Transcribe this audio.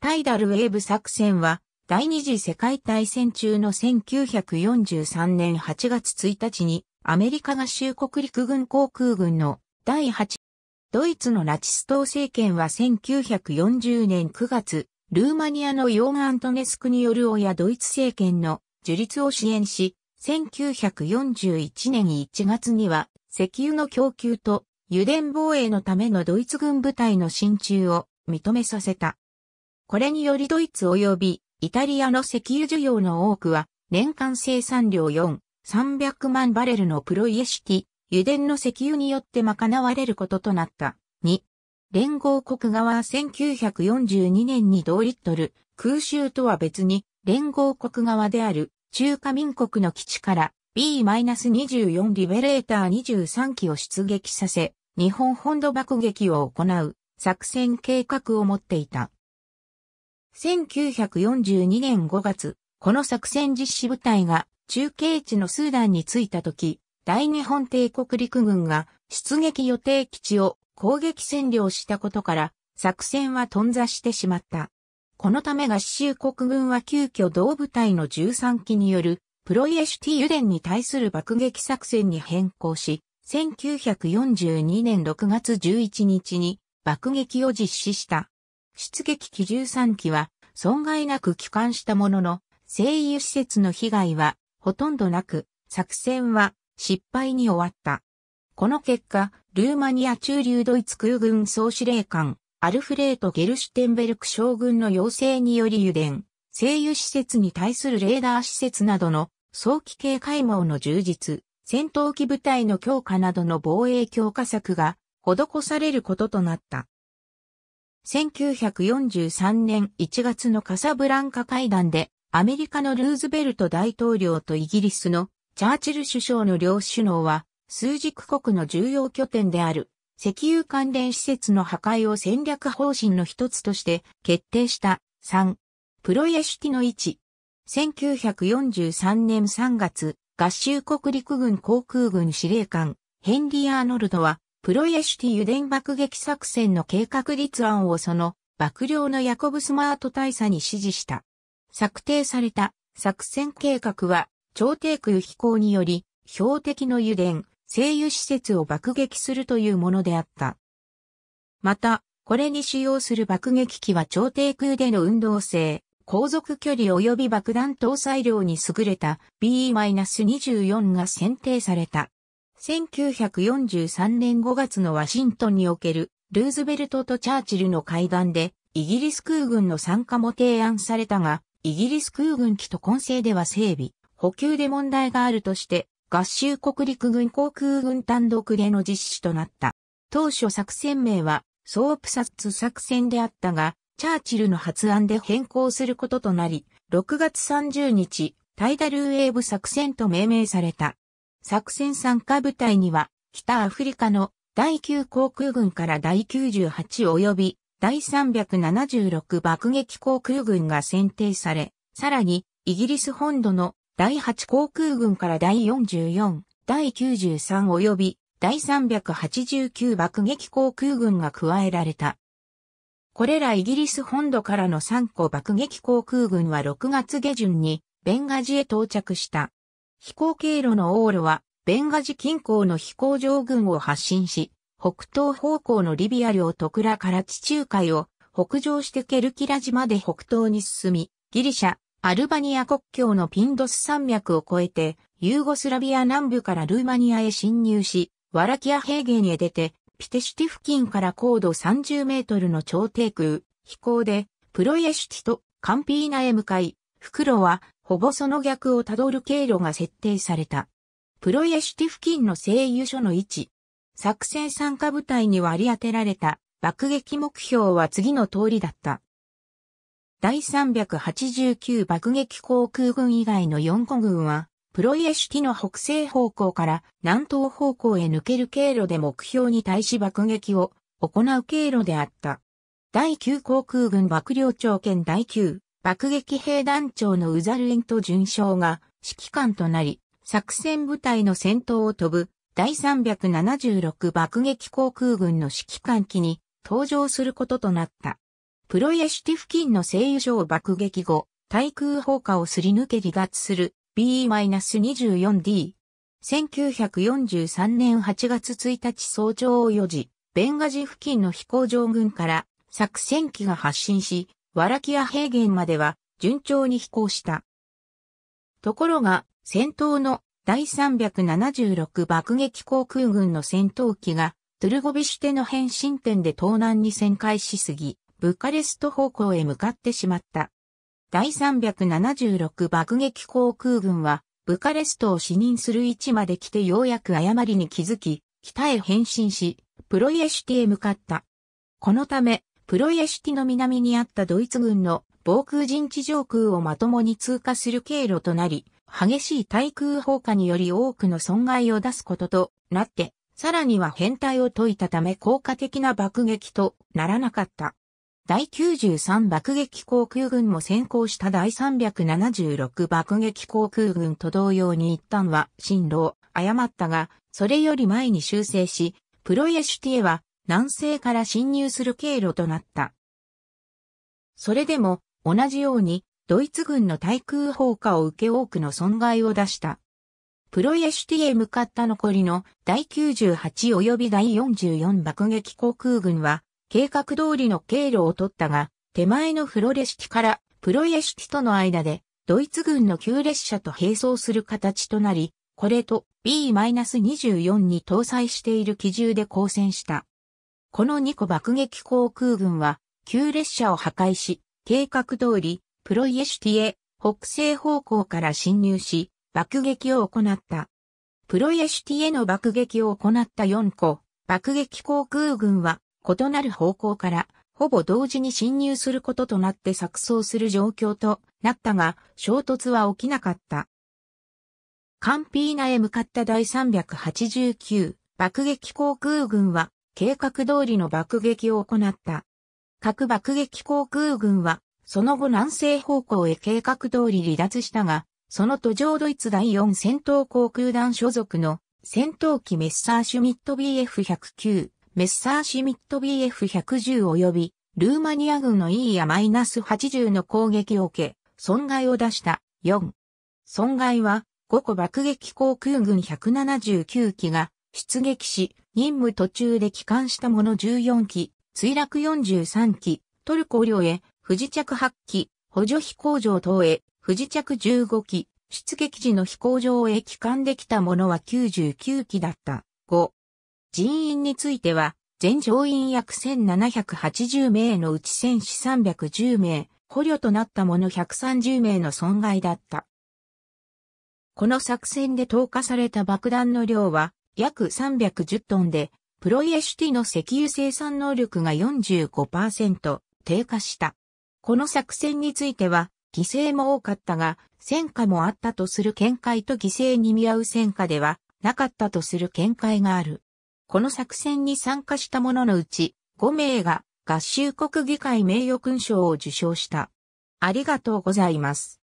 タイダルウェーブ作戦は、第二次世界大戦中の1943年8月1日に、アメリカ合衆国陸軍航空軍の第8、ドイツのナチス党政権は1940年9月、ルーマニアのヨーガ・アントネスクによる親ドイツ政権の樹立を支援し、1941年1月には石油の供給と油田防衛のためのドイツ軍部隊の進駐を認めさせた。これによりドイツ及びイタリアの石油需要の多くは年間生産量4、300万バレルのプロイエ式、油田の石油によって賄われることとなった。2、連合国側は1942年に同リットル、空襲とは別に、連合国側である中華民国の基地から B-24 リベレーター23機を出撃させ、日本本土爆撃を行う作戦計画を持っていた。1942年5月、この作戦実施部隊が中継地のスーダンに着いた時、大日本帝国陸軍が出撃予定基地を攻撃占領したことから、作戦は頓挫してしまった。このため合衆国軍は急遽同部隊の13機によるプロイエシュティ油田に対する爆撃作戦に変更し、1942年6月11日に爆撃を実施した。出撃機13機は損害なく帰還したものの、精油施設の被害はほとんどなく、作戦は失敗に終わった。この結果、ルーマニア駐留ドイツ空軍総司令官、アルフレート・ゲルシュテンベルク将軍の要請により油田、製油施設に対するレーダー施設などの早期警戒網の充実、戦闘機部隊の強化などの防衛強化策が施されることとなった。1943年1月のカサブランカ会談で、アメリカのルーズベルト大統領とイギリスのチャーチル首相の両首脳は、数軸国の重要拠点である、石油関連施設の破壊を戦略方針の一つとして決定した。3、プロエシュティの1、1943年3月、合衆国陸軍航空軍司令官、ヘンリー・アーノルドは、プロイエシュティ油田爆撃作戦の計画立案をその幕僚のヤコブ・スマート大佐に指示した。策定された作戦計画は、超低空飛行により、標的の油田、製油施設を爆撃するというものであった。また、これに使用する爆撃機は超低空での運動性、航続距離及び爆弾搭載量に優れた B-24 が選定された。1943年5月のワシントンにおけるルーズベルトとチャーチルの会談でイギリス空軍の参加も提案されたが、イギリス空軍機と混成では整備、補給で問題があるとして、合衆国陸軍航空軍単独での実施となった。当初作戦名はソープサッツ作戦であったが、チャーチルの発案で変更することとなり、6月30日、タイダルウェーブ作戦と命名された。作戦参加部隊には、北アフリカの第9航空軍から第98及び第376爆撃航空軍が選定され、さらに、イギリス本土の第8航空軍から第44、第93及び第389爆撃航空軍が加えられた。これらイギリス本土からの3個爆撃航空軍は6月下旬にベンガジへ到着した。飛行経路の往路は、ベンガジ近郊の飛行場群を発進し、北東方向のリビア領トクラから地中海を北上してケルキラ島で北東に進み、ギリシャ、アルバニア国境のピンドス山脈を越えて、ユーゴスラビア南部からルーマニアへ侵入し、ワラキア平原へ出て、ピテシュティ付近から高度30メートルの超低空、飛行で、プロイエシュティとカンピーナへ向かい、袋はほぼその逆をたどる経路が設定された。プロイエシティ付近の精油所の位置。作戦参加部隊に割り当てられた爆撃目標は次の通りだった。第389爆撃航空軍以外の4個軍は、プロイエシティの北西方向から南東方向へ抜ける経路で目標に対し爆撃を行う経路であった。第9航空軍幕僚長兼第9爆撃兵団長のウザルエント准将が指揮官となり、作戦部隊の戦闘を飛ぶ第376爆撃航空軍の指揮官機に登場することとなった。プロエシティ付近の製油所を爆撃後、対空砲火をすり抜け離脱する B-24D。1943年8月1日早朝4時、ベンガジ付近の飛行場軍から作戦機が発進し、ワラキア平原までは順調に飛行した。ところが、戦闘の第376爆撃航空軍の戦闘機が、トゥルゴビシュテの変身点で東南に旋回しすぎ、ブカレスト方向へ向かってしまった。第376爆撃航空軍は、ブカレストを死任する位置まで来てようやく誤りに気づき、北へ変身し、プロイエシュテへ向かった。このため、プロイエシュティの南にあったドイツ軍の防空陣地上空をまともに通過する経路となり、激しい対空砲火により多くの損害を出すこととなって、さらには変態を解いたため効果的な爆撃とならなかった。第93爆撃航空軍も先行した第376爆撃航空軍と同様に一旦は進路を誤ったが、それより前に修正し、プロイエシュティエは南西から侵入する経路となった。それでも、同じように、ドイツ軍の対空砲火を受け多くの損害を出した。プロイエシュティへ向かった残りの第98及び第44爆撃航空軍は、計画通りの経路を取ったが、手前のフロレシティからプロイエシティとの間で、ドイツ軍の旧列車と並走する形となり、これと B-24 に搭載している機銃で交戦した。この2個爆撃航空軍は、旧列車を破壊し、計画通り、プロイエシュティへ、北西方向から侵入し、爆撃を行った。プロイエシュティへの爆撃を行った4個、爆撃航空軍は、異なる方向から、ほぼ同時に侵入することとなって錯綜する状況となったが、衝突は起きなかった。カンピーナへ向かった第389爆撃航空軍は計画通りの爆撃を行った。核爆撃航空軍は、その後南西方向へ計画通り離脱したが、その途上ドイツ第4戦闘航空団所属の戦闘機メッサーシュミット BF109、メッサーシュミット BF110 及び、ルーマニア軍の E やマイナス80の攻撃を受け、損害を出した。4。損害は、5個爆撃航空軍179機が出撃し、任務途中で帰還したもの14機、墜落43機、トルコ領へ、不時着8機、補助飛行場等へ、不時着15機、出撃時の飛行場へ帰還できたものは99機だった。5。人員については、全乗員約1780名のうち戦士310名、捕虜となったもの130名の損害だった。この作戦で投下された爆弾の量は約310トンで、プロイエシュティの石油生産能力が45%低下した。この作戦については、犠牲も多かったが、戦果もあったとする見解と犠牲に見合う戦果ではなかったとする見解がある。この作戦に参加した者のうち、5名が合衆国議会名誉勲章を受章した。ありがとうございます。